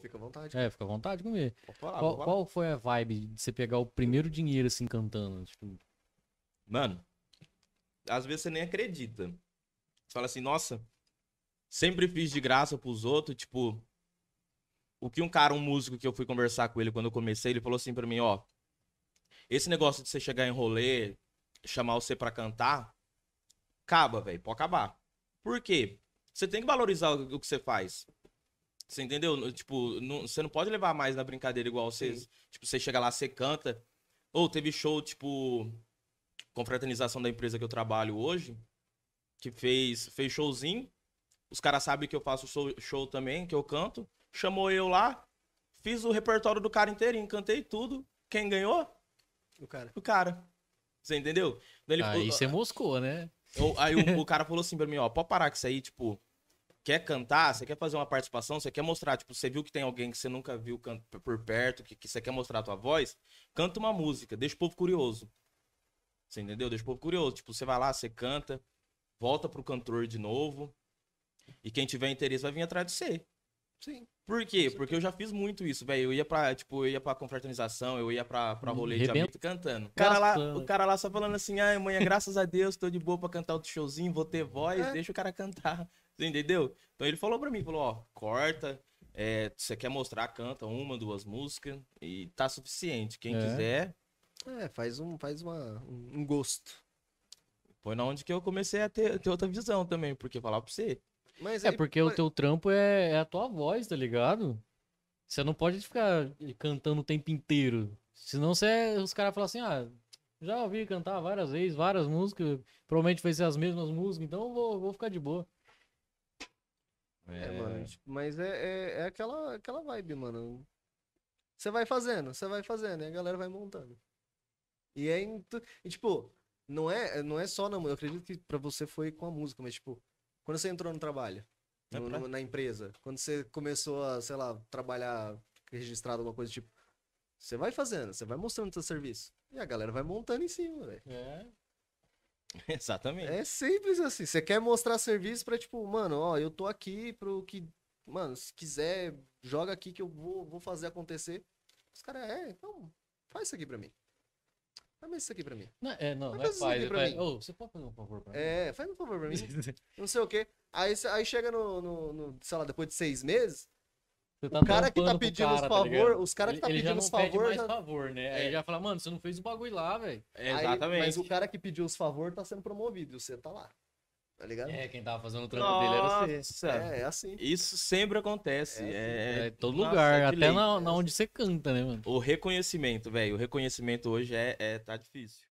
fica à vontade. É, fica à vontade de comer. Falar, qual, qual, foi a vibe de você pegar o primeiro dinheiro assim cantando? Tipo... Mano, às vezes você nem acredita. Você fala assim, nossa, sempre fiz de graça pros outros, tipo. O que um cara, um músico que eu fui conversar com ele quando eu comecei, ele falou assim pra mim, ó. Esse negócio de você chegar em rolê, chamar você pra cantar, acaba, velho, pode acabar. Por quê? Você tem que valorizar o que você faz. Você entendeu? Tipo, não, você não pode levar mais na brincadeira igual vocês. Sim. Tipo, você chega lá, você canta. Ou teve show, tipo, confraternização da empresa que eu trabalho hoje, que fez, fez showzinho. Os caras sabem que eu faço show, show também, que eu canto. Chamou eu lá, fiz o repertório do cara inteirinho, cantei tudo. Quem ganhou? O cara. O cara. Você entendeu? ele, aí você moscou, né? aí o, o cara falou assim pra mim, ó, pode parar com isso aí, tipo, quer cantar, você quer fazer uma participação, você quer mostrar, tipo, você viu que tem alguém que você nunca viu por perto, que, que você quer mostrar a tua voz, canta uma música, deixa o povo curioso. Você entendeu? Deixa o povo curioso. Tipo, você vai lá, você canta, volta pro cantor de novo. E quem tiver interesse vai vir atrás de você. Sim. Por quê? Porque eu já fiz muito isso, velho. Eu ia pra, tipo, eu ia pra confraternização, eu ia pra, pra hum, rolê Rebento. de amigo cantando. O cara, lá, o cara lá só falando assim, ai, mãe, é graças a Deus, tô de boa pra cantar outro showzinho, vou ter voz, é. deixa o cara cantar. Você entendeu? Então ele falou pra mim, falou, ó, corta, é, você quer mostrar, canta uma, duas músicas e tá suficiente. Quem é. quiser... É, faz um, faz uma, um gosto. Foi na onde que eu comecei a ter, ter outra visão também, porque falar pra você... Mas é, porque mas... o teu trampo é, é a tua voz, tá ligado? Você não pode ficar cantando o tempo inteiro. Senão os caras falam assim, ah, já ouvi cantar várias vezes, várias músicas, provavelmente vai ser as mesmas músicas, então vou, vou ficar de boa. É, é mano, tipo, mas é, é, é, aquela, aquela vibe, mano. Você vai fazendo, você vai fazendo, e a galera vai montando. E é, e, tipo, não é, não é só na música. Eu acredito que pra você foi com a música, mas, tipo, quando você entrou no trabalho, é no, pra... na empresa, quando você começou a, sei lá, trabalhar registrado, alguma coisa, tipo, você vai fazendo, você vai mostrando seu serviço. E a galera vai montando em cima, velho. É. Exatamente. É simples assim. Você quer mostrar serviço para tipo, mano, ó, eu tô aqui pro que, mano, se quiser, joga aqui que eu vou, vou fazer acontecer. Os caras, é, então faz isso aqui pra mim. Faz isso aqui pra mim. Não, é, não, não, não é faz, é, mim. Oh, você pode fazer um favor pra mim? É, faz um favor pra mim. não sei o quê. Aí, aí chega no, no, no, sei lá, depois de seis meses, Tá o cara que tá pedindo cara, tá os favor, tá os caras que tá ele, pedindo os favor. Pede já... favor, né? É. Aí já fala, mano, você não fez o bagulho lá, velho. É, exatamente. Aí, mas o cara que pediu os favor tá sendo promovido e você tá lá. Tá ligado? É, quem tava fazendo o trampo Nossa. dele era você. É, é assim. Isso sempre acontece. É, assim. é, é todo lugar, Nossa, até na, na, onde você canta, né, mano? O reconhecimento, velho. O reconhecimento hoje é, é tá difícil.